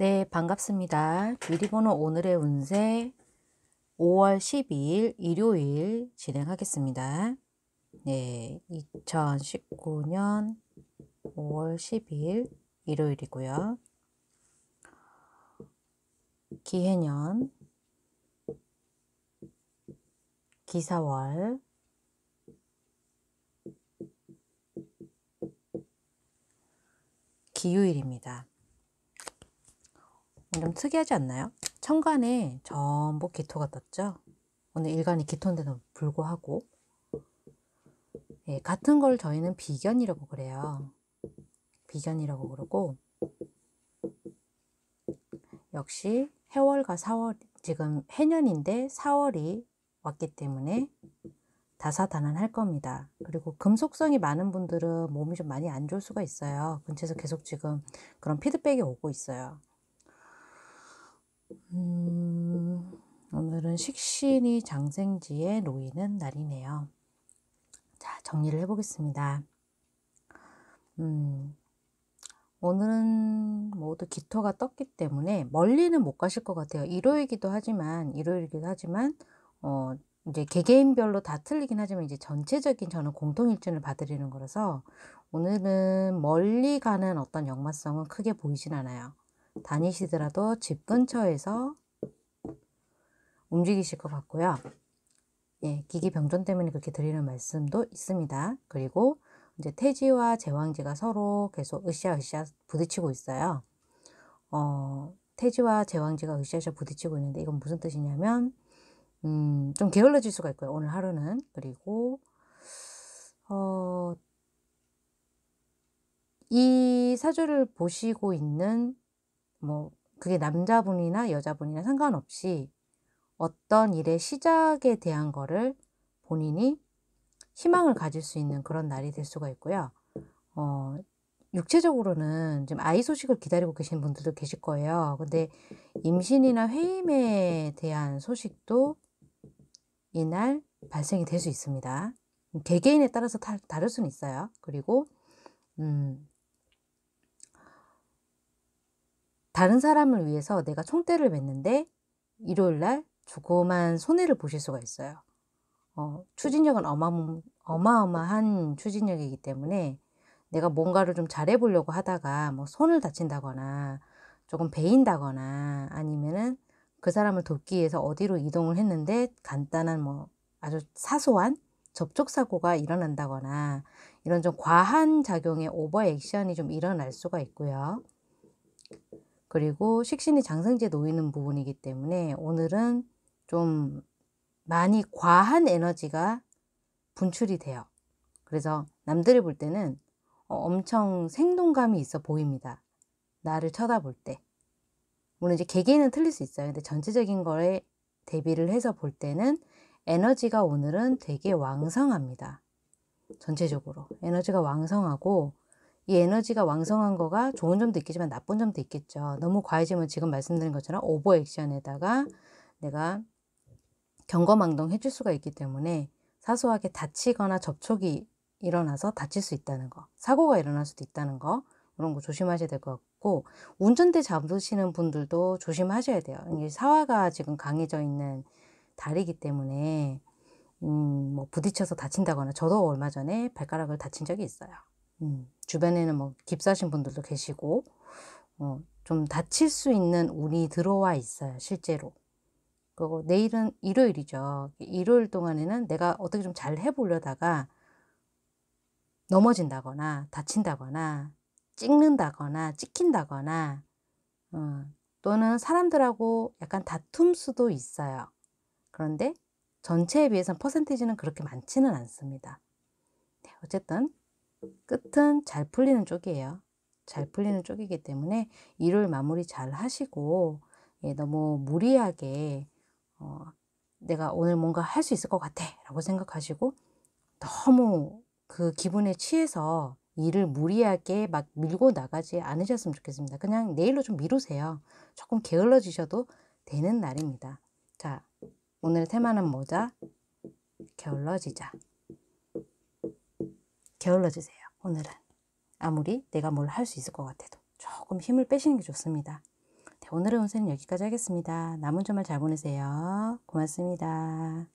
네, 반갑습니다. 미리번호 오늘의 운세 5월 12일 일요일 진행하겠습니다. 네, 2019년 5월 12일 일요일이고요. 기해년 기사월 기요일입니다. 좀 특이하지 않나요? 천간에 전부 기토가 떴죠. 오늘 일간이 기토인데도 불구하고 예, 같은 걸 저희는 비견이라고 그래요. 비견이라고 그러고 역시 해월과 4월 지금 해년인데 4월이 왔기 때문에 다사다난할 겁니다. 그리고 금속성이 많은 분들은 몸이 좀 많이 안 좋을 수가 있어요. 근처에서 계속 지금 그런 피드백이 오고 있어요. 오늘은 식신이 장생지에 놓이는 날이네요. 자, 정리를 해보겠습니다. 음, 오늘은 모두 기토가 떴기 때문에 멀리는 못 가실 것 같아요. 일요일이기도 하지만, 일요일이기도 하지만, 어, 이제 개개인별로 다 틀리긴 하지만 이제 전체적인 저는 공통일진을 받으려는 거라서 오늘은 멀리 가는 어떤 역마성은 크게 보이진 않아요. 다니시더라도 집 근처에서 움직이실 것 같고요. 예, 기기 병전 때문에 그렇게 드리는 말씀도 있습니다. 그리고 이제 태지와 제왕지가 서로 계속 으쌰으쌰 부딪히고 있어요. 어, 태지와 제왕지가 으쌰으쌰 부딪히고 있는데 이건 무슨 뜻이냐면 음, 좀 게을러질 수가 있고요. 오늘 하루는 그리고 어, 이 사주를 보시고 있는 뭐 그게 남자분이나 여자분이나 상관없이 어떤 일의 시작에 대한 거를 본인이 희망을 가질 수 있는 그런 날이 될 수가 있고요. 어, 육체적으로는 지금 아이 소식을 기다리고 계신 분들도 계실 거예요. 근데 임신이나 회임에 대한 소식도 이날 발생이 될 수 있습니다. 음, 개개인에 따라서 다, 다를 수는 있어요. 그리고 음, 다른 사람을 위해서 내가 총대를 맸는데 일요일 날 조그만 손해를 보실 수가 있어요. 어, 추진력은 어마어마, 어마어마한 추진력이기 때문에 내가 뭔가를 좀 잘해보려고 하다가 뭐 손을 다친다거나 조금 베인다거나 아니면은 그 사람을 돕기 위해서 어디로 이동을 했는데 간단한 뭐 아주 사소한 접촉사고가 일어난다거나 이런 좀 과한 작용의 오버액션이 좀 일어날 수가 있고요. 그리고 식신이 장생제 놓이는 부분이기 때문에 오늘은 좀 많이 과한 에너지가 분출이 돼요. 그래서 남들이 볼 때는 어, 엄청 생동감이 있어 보입니다. 나를 쳐다볼 때. 물론 이제 개개인은 틀릴 수 있어요. 근데 전체적인 거에 대비를 해서 볼 때는 에너지가 오늘은 되게 왕성합니다. 전체적으로. 에너지가 왕성하고 이 에너지가 왕성한 거가 좋은 점도 있겠지만 나쁜 점도 있겠죠. 너무 과해지면 지금 말씀드린 것처럼 오버액션에다가 내가 경거망동해줄 수가 있기 때문에 사소하게 다치거나 접촉이 일어나서 다칠 수 있다는 거, 사고가 일어날 수도 있다는 거, 그런거 조심하셔야 될 것 같고, 운전대 잡으시는 분들도 조심하셔야 돼요. 이게 사화가 지금 강해져 있는 달이기 때문에, 음, 뭐 부딪혀서 다친다거나, 저도 얼마 전에 발가락을 다친 적이 있어요. 음, 주변에는 뭐깁사신 분들도 계시고, 어, 좀 다칠 수 있는 운이 들어와 있어요, 실제로. 그리고 내일은 일요일이죠. 일요일 동안에는 내가 어떻게 좀 잘 해보려다가 넘어진다거나 다친다거나 찍는다거나 찍힌다거나 음, 또는 사람들하고 약간 다툼 수도 있어요. 그런데 전체에 비해서퍼센테지는 그렇게 많지는 않습니다. 네, 어쨌든 끝은 잘 풀리는 쪽이에요. 잘 풀리는 쪽이기 때문에 일요일 마무리 잘 하시고 예, 너무 무리하게 어, 내가 오늘 뭔가 할 수 있을 것 같아 라고 생각하시고 너무 그 기분에 취해서 일을 무리하게 막 밀고 나가지 않으셨으면 좋겠습니다. 그냥 내일로 좀 미루세요. 조금 게을러지셔도 되는 날입니다. 자, 오늘의 테마는 뭐자? 게을러지자. 게을러지세요, 오늘은. 아무리 내가 뭘 할 수 있을 것 같아도 조금 힘을 빼시는 게 좋습니다. 오늘의 운세는 여기까지 하겠습니다. 남은 주말 잘 보내세요. 고맙습니다.